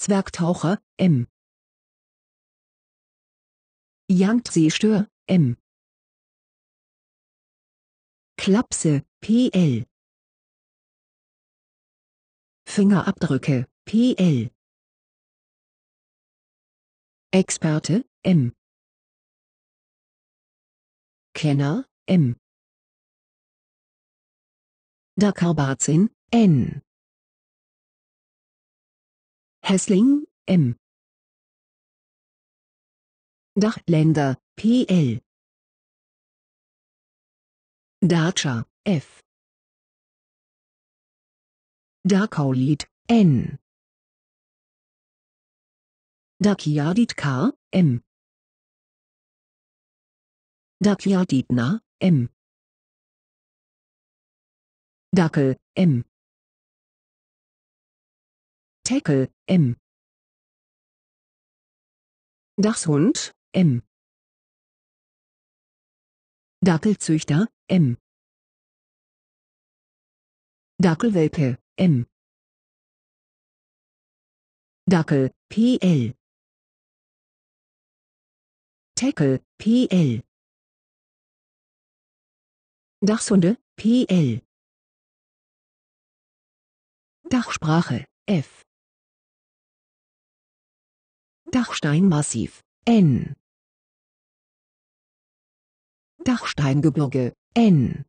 Zwergtaucher, M. Jagdseestör, M. Klapse, PL. Fingerabdrücke, PL. Experte, M. Kenner, M. Dakarbazin, N. Hessling, M. Dachländer, PL. Dacia, F. Darkaulit, N. Dakiadit K, M. Dakiaditna, M. Dackel, M. Tackle, M. Dachshund, M. Dackelzüchter, M. Dackelwelpe, M. Dackel, PL. Tackle, PL. Dachshunde, PL. Dachsprache, F. Dachsteinmassiv, N. Dachsteingebirge, N.